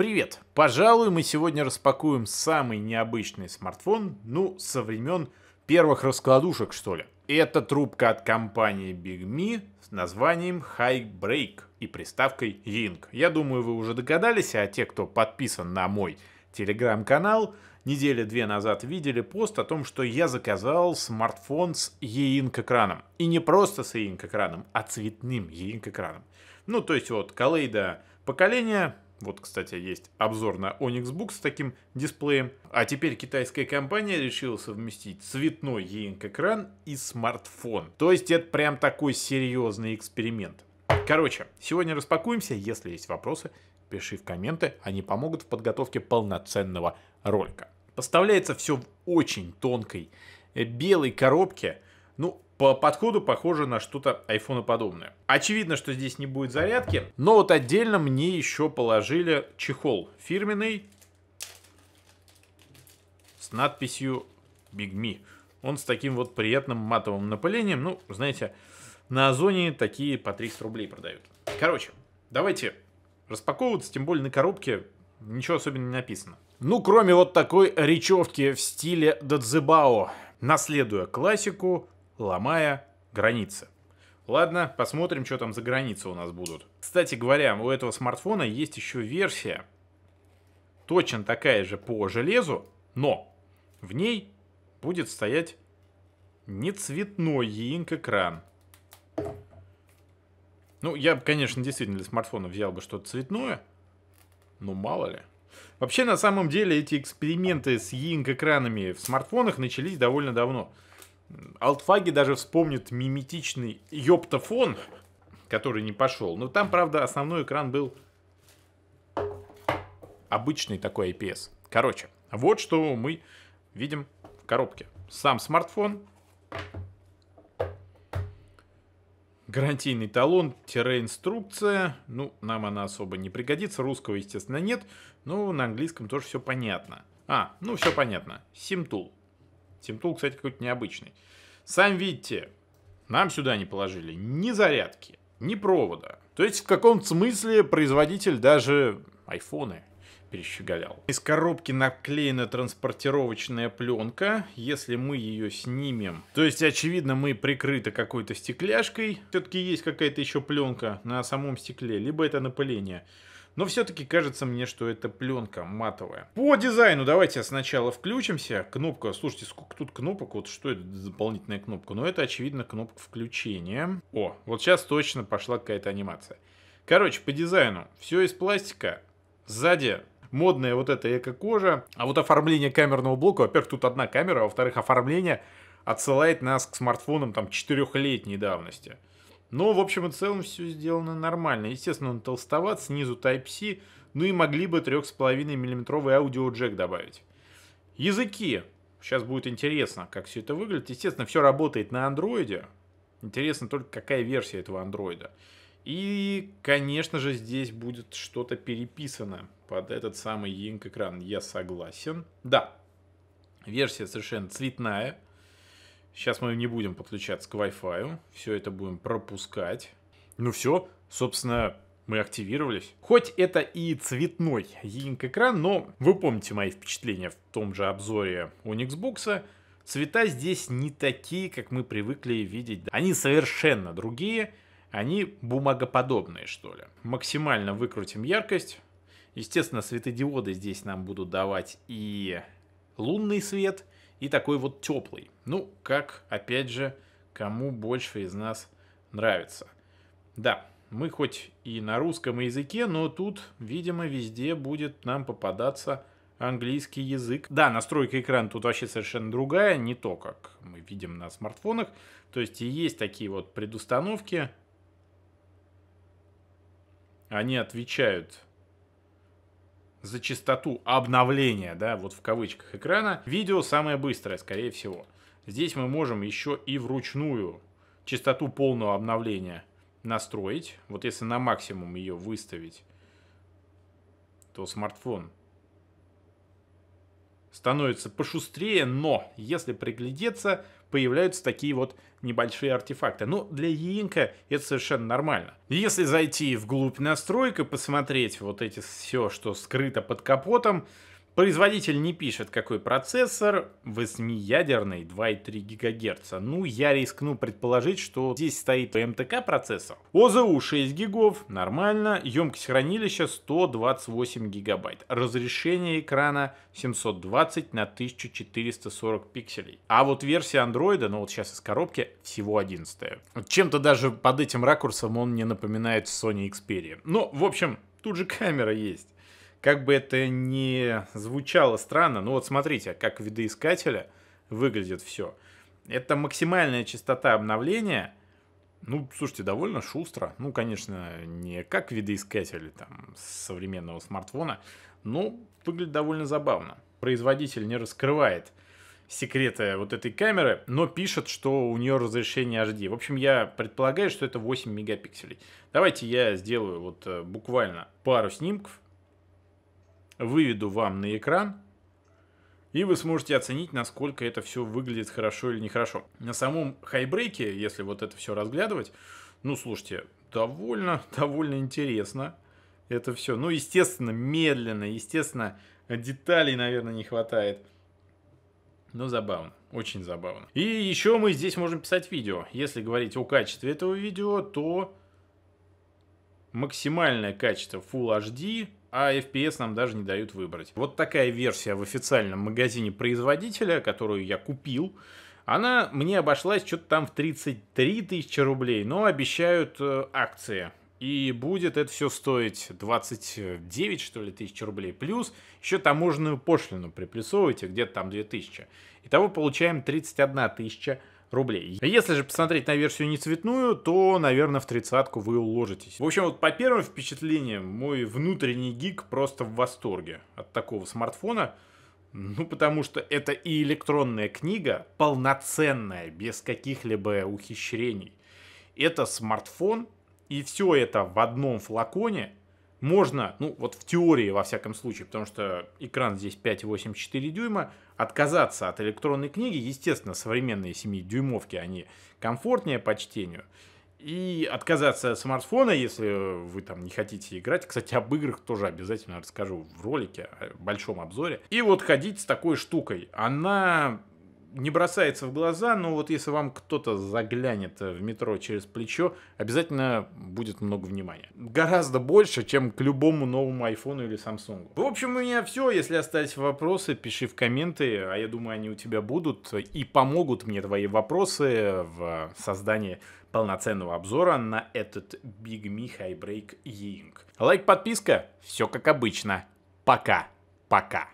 Привет! Пожалуй, мы сегодня распакуем самый необычный смартфон, ну, со времен первых раскладушек, что ли. Это трубка от компании BigMe с названием High Break и приставкой Ying. Я думаю, вы уже догадались, а те, кто подписан на мой телеграм-канал, недели две назад видели пост о том, что я заказал смартфон с Ying экраном. И не просто с Ying экраном, а цветным Ying экраном. Ну, то есть вот колейда поколения вот, кстати, есть обзор на Onyx Book с таким дисплеем. А теперь китайская компания решила совместить цветной ENC-экран и смартфон. То есть это прям такой серьезный эксперимент. Короче, сегодня распакуемся. Если есть вопросы, пиши в комменты. Они помогут в подготовке полноценного ролика. Поставляется все в очень тонкой э, белой коробке. Ну, по подходу похоже на что-то айфона подобное. Очевидно, что здесь не будет зарядки, но вот отдельно мне еще положили чехол фирменный с надписью Big Me. Он с таким вот приятным матовым напылением. Ну, знаете, на Озоне такие по 300 рублей продают. Короче, давайте распаковываться, тем более на коробке ничего особенного не написано. Ну, кроме вот такой речевки в стиле Дадзебао. Наследуя классику, ломая границы. Ладно, посмотрим, что там за границы у нас будут. Кстати говоря, у этого смартфона есть еще версия, точно такая же по железу, но в ней будет стоять не цветной еинк-экран. Ну, я бы, конечно, действительно для смартфона взял бы что-то цветное, но мало ли. Вообще, на самом деле, эти эксперименты с еинк-экранами в смартфонах начались довольно давно. Алтфаги даже вспомнит миметичный ёптофон, который не пошел. Но там, правда, основной экран был обычный такой IPS. Короче, вот что мы видим в коробке. Сам смартфон, гарантийный талон-инструкция. тире Ну, нам она особо не пригодится. Русского, естественно, нет. Но на английском тоже все понятно. А, ну все понятно. Симтул. Тимтул, кстати, какой-то необычный. Сам видите, нам сюда не положили ни зарядки, ни провода. То есть в каком-то смысле производитель даже айфоны перещеголял. Из коробки наклеена транспортировочная пленка. Если мы ее снимем, то есть, очевидно, мы прикрыты какой-то стекляшкой. Все-таки есть какая-то еще пленка на самом стекле, либо это напыление но все-таки кажется мне, что это пленка матовая. По дизайну давайте сначала включимся. Кнопка, слушайте, сколько тут кнопок, вот что это за дополнительная кнопка? Ну, это, очевидно, кнопка включения. О, вот сейчас точно пошла какая-то анимация. Короче, по дизайну все из пластика. Сзади модная вот эта эко-кожа. А вот оформление камерного блока, во-первых, тут одна камера, а во-вторых, оформление отсылает нас к смартфонам там четырехлетней давности. Но, в общем и целом, все сделано нормально. Естественно, он толстоват, снизу Type-C, ну и могли бы 3,5 миллиметровый аудио-джек добавить. Языки. Сейчас будет интересно, как все это выглядит. Естественно, все работает на андроиде. Интересно только, какая версия этого андроида. И, конечно же, здесь будет что-то переписано под этот самый Yink экран. Я согласен. Да, версия совершенно цветная. Сейчас мы не будем подключаться к Wi-Fi, все это будем пропускать. Ну все, собственно, мы активировались. Хоть это и цветной Yink-экран, но вы помните мои впечатления в том же обзоре у Xbox. Цвета здесь не такие, как мы привыкли видеть. Они совершенно другие, они бумагоподобные, что ли. Максимально выкрутим яркость. Естественно, светодиоды здесь нам будут давать и лунный свет – и такой вот теплый. Ну, как, опять же, кому больше из нас нравится. Да, мы хоть и на русском языке, но тут, видимо, везде будет нам попадаться английский язык. Да, настройка экрана тут вообще совершенно другая, не то, как мы видим на смартфонах. То есть и есть такие вот предустановки. Они отвечают за частоту обновления, да, вот в кавычках экрана, видео самое быстрое, скорее всего. Здесь мы можем еще и вручную частоту полного обновления настроить. Вот если на максимум ее выставить, то смартфон становится пошустрее, но если приглядеться, появляются такие вот небольшие артефакты. Но ну, для Яинка это совершенно нормально. Если зайти вглубь настроек и посмотреть вот эти все, что скрыто под капотом, Производитель не пишет, какой процессор, 8-ядерный, 2,3 ГГц. Ну, я рискну предположить, что здесь стоит МТК процессор. ОЗУ 6 гигов, нормально, емкость хранилища 128 гигабайт, разрешение экрана 720 на 1440 пикселей. А вот версия андроида, ну вот сейчас из коробки, всего 11 -я. Чем-то даже под этим ракурсом он мне напоминает Sony Xperia. Ну, в общем, тут же камера есть. Как бы это ни звучало странно, ну вот смотрите, как видоискателя выглядит все. Это максимальная частота обновления. Ну, слушайте, довольно шустро. Ну, конечно, не как видоискатель там, современного смартфона, но выглядит довольно забавно. Производитель не раскрывает секреты вот этой камеры, но пишет, что у нее разрешение HD. В общем, я предполагаю, что это 8 мегапикселей. Давайте я сделаю вот э, буквально пару снимков, выведу вам на экран, и вы сможете оценить, насколько это все выглядит хорошо или нехорошо. На самом хайбрейке, если вот это все разглядывать, ну, слушайте, довольно, довольно интересно это все. Ну, естественно, медленно, естественно, деталей, наверное, не хватает. Но забавно, очень забавно. И еще мы здесь можем писать видео. Если говорить о качестве этого видео, то максимальное качество Full HD а FPS нам даже не дают выбрать. Вот такая версия в официальном магазине производителя, которую я купил, она мне обошлась что-то там в 33 тысячи рублей, но обещают э, акции. И будет это все стоить 29, что ли, тысяч рублей. Плюс еще таможенную пошлину приплюсовываете, где-то там 2000. Итого получаем 31 тысяча рублей. Если же посмотреть на версию не цветную, то, наверное, в тридцатку вы уложитесь. В общем, вот по первым впечатлениям, мой внутренний гик просто в восторге от такого смартфона. Ну, потому что это и электронная книга, полноценная, без каких-либо ухищрений. Это смартфон, и все это в одном флаконе – можно, ну вот в теории во всяком случае, потому что экран здесь 5,84 дюйма, отказаться от электронной книги, естественно, современные 7-дюймовки, они комфортнее по чтению, и отказаться от смартфона, если вы там не хотите играть. Кстати, об играх тоже обязательно расскажу в ролике, в большом обзоре. И вот ходить с такой штукой. Она не бросается в глаза, но вот если вам кто-то заглянет э, в метро через плечо, обязательно будет много внимания. Гораздо больше, чем к любому новому айфону или Samsung. В общем, у меня все. Если остались вопросы, пиши в комменты, а я думаю, они у тебя будут и помогут мне твои вопросы в создании полноценного обзора на этот Big Me High Break Ying. Лайк, подписка, все как обычно. Пока, пока.